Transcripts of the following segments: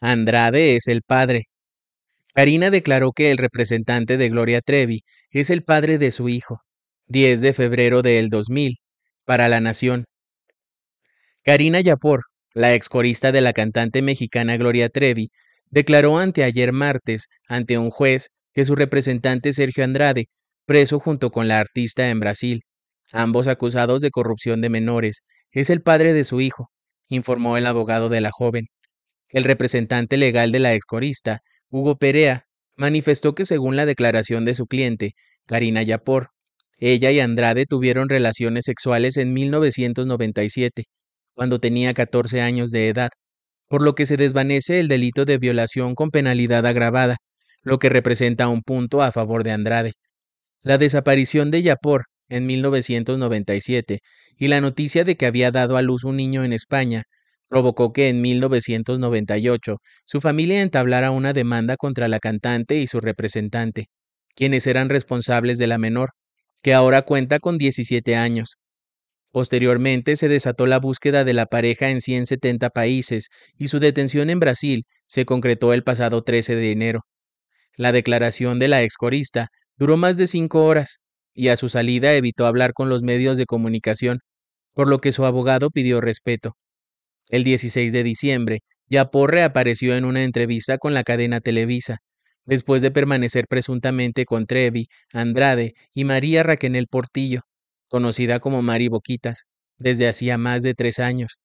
Andrade es el padre. Karina declaró que el representante de Gloria Trevi es el padre de su hijo. 10 de febrero del 2000, para La Nación. Karina Yapor, la excorista de la cantante mexicana Gloria Trevi, declaró ante ayer martes ante un juez que su representante Sergio Andrade, preso junto con la artista en Brasil, ambos acusados de corrupción de menores, es el padre de su hijo, informó el abogado de la joven. El representante legal de la excorista, Hugo Perea, manifestó que según la declaración de su cliente, Karina Yapor, ella y Andrade tuvieron relaciones sexuales en 1997, cuando tenía 14 años de edad, por lo que se desvanece el delito de violación con penalidad agravada, lo que representa un punto a favor de Andrade. La desaparición de Yapor en 1997 y la noticia de que había dado a luz un niño en España provocó que en 1998 su familia entablara una demanda contra la cantante y su representante, quienes eran responsables de la menor, que ahora cuenta con 17 años. Posteriormente se desató la búsqueda de la pareja en 170 países y su detención en Brasil se concretó el pasado 13 de enero. La declaración de la excorista duró más de cinco horas y a su salida evitó hablar con los medios de comunicación, por lo que su abogado pidió respeto el 16 de diciembre, Yapor reapareció en una entrevista con la cadena Televisa, después de permanecer presuntamente con Trevi, Andrade y María Raquenel Portillo, conocida como Mari Boquitas, desde hacía más de tres años.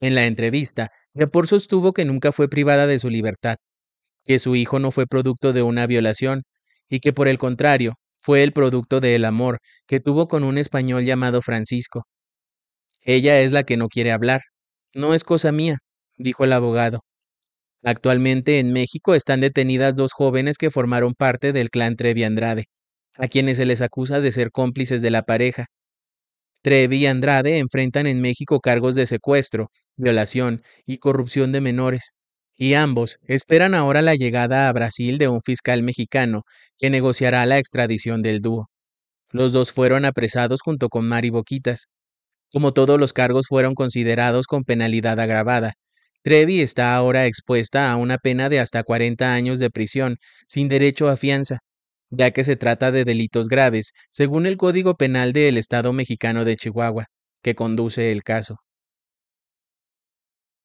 En la entrevista, Yapor sostuvo que nunca fue privada de su libertad, que su hijo no fue producto de una violación, y que por el contrario, fue el producto del amor que tuvo con un español llamado Francisco. Ella es la que no quiere hablar, no es cosa mía, dijo el abogado. Actualmente en México están detenidas dos jóvenes que formaron parte del clan Trevi Andrade, a quienes se les acusa de ser cómplices de la pareja. Trevi y Andrade enfrentan en México cargos de secuestro, violación y corrupción de menores, y ambos esperan ahora la llegada a Brasil de un fiscal mexicano que negociará la extradición del dúo. Los dos fueron apresados junto con Mari Boquitas, como todos los cargos fueron considerados con penalidad agravada, Trevi está ahora expuesta a una pena de hasta 40 años de prisión, sin derecho a fianza, ya que se trata de delitos graves, según el Código Penal del Estado mexicano de Chihuahua, que conduce el caso.